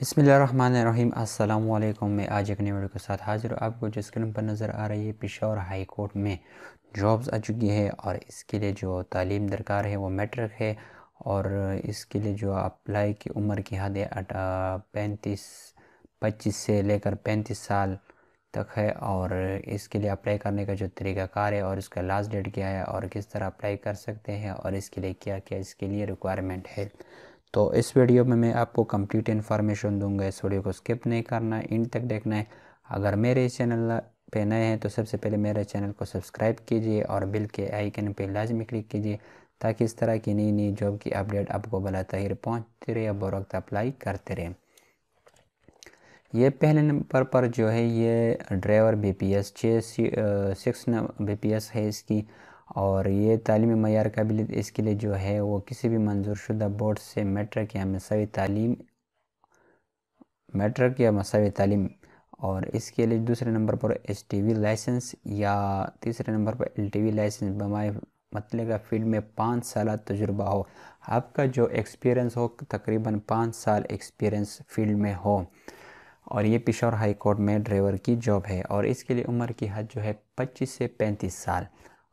बसमीम अल्लाम मैं आज एक नए वीडियो के साथ हाजिर हूँ आपको जो स्क्रीन पर नज़र आ रही है पिशावर हाई कोर्ट में जॉब्स आ चुकी है और इसके लिए जो तालीम दरकार है वो मेट्रिक है और इसके लिए जो अप्लाई की उम्र की हद पैंतीस पच्चीस से लेकर पैंतीस साल तक है और इसके लिए अप्लाई करने का जो तरीकाकार है और इसका लास्ट डेट क्या है और किस तरह अप्लाई कर सकते हैं और इसके लिए क्या क्या इसके लिए रिक्वायरमेंट है तो इस वीडियो में मैं आपको कंप्लीट इन्फॉर्मेशन दूंगा इस वीडियो को स्किप नहीं करना है इंड तक देखना है अगर मेरे इस चैनल पे नए हैं तो सबसे पहले मेरे चैनल को सब्सक्राइब कीजिए और बिल के आइकन पे लाजमी क्लिक कीजिए ताकि इस तरह की नई नई जॉब की अपडेट आपको बला तहिर पहुँचते रहे बर वक्त अप्लाई करते रहे ये पहले नंबर पर जो है ये ड्राइवर बी पी एस छः सिक्स बी पी एस है इसकी और ये तालीमी मैार काबिलियत इसके लिए जो है वो किसी भी मंजूर शुदा बोर्ड से मेट्रिक या मसावी तालीम मेट्रिक या मसावी तालीम और इसके लिए दूसरे नंबर पर एच टी वी लाइसेंस या तीसरे नंबर पर एल टी वी लाइसेंस बमाए मतलब का फील्ड में पाँच साल तजुर्बा हो आपका जो एक्सपीरियंस हो तकरीबन पाँच साल एक्सपीरियंस फील्ड में हो और ये पिशौर हाई कोर्ट में ड्राइवर की जॉब है और इसके लिए उम्र की हद जो है पच्चीस से पैंतीस साल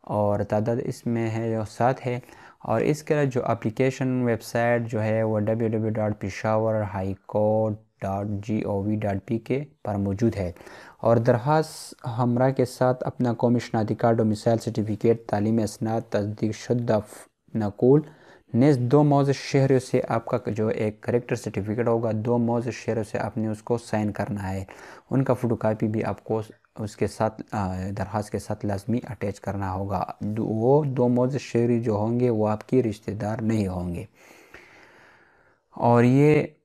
और तादाद इसमें है जो सात है और इसके अलावा जो एप्लीकेशन वेबसाइट जो है वो W W dot Peshawar high court dot G O V dot P K पर मौजूद है और दरख्वास हमरा के साथ अपना कौमी शनाती कार्ड और मिसाइल सर्टिफिकेट तालीम असनाद तस्दीक शुद्ध नकूल नेस दो मौज शहरों से आपका जो एक करेक्टर सर्टिफिकेट होगा दो मौज शहरों से आपने उसको साइन करना है उनका फ़ोटो कापी भी आपको उसके साथ दरख्वास के साथ लाजमी अटैच करना होगा वो दो मौज शहरी जो होंगे वो आपकी रिश्तेदार नहीं होंगे और ये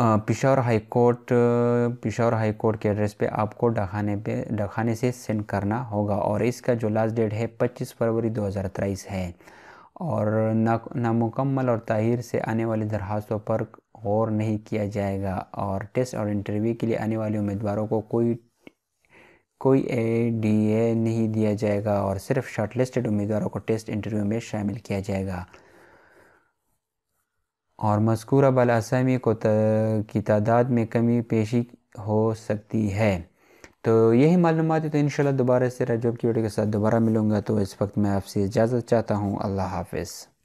Peshawar high court Peshawar high court के एड्रेस पे आपको डखाने पे डखाने से सेंड करना होगा और इसका जो लास्ट डेट है 25 फरवरी 2023 है और नामुकम्मल और ताहिर से आने वाली दरखास्तों पर गौर नहीं किया जाएगा और टेस्ट और इंटरव्यू के लिए आने वाले उम्मीदवारों को कोई कोई ए डी ए नहीं दिया जाएगा और सिर्फ शॉर्टलिस्टेड उम्मीदवारों को टेस्ट इंटरव्यू में शामिल किया जाएगा और मस्कूरा आसामी को की तादाद में कमी पेशी हो सकती है तो यही मालूम है तो इन दोबारा से रजब की वीडियो के साथ दोबारा मिलूँगा तो इस वक्त मैं आपसे इजाज़त चाहता हूँ अल्लाह हाफिज़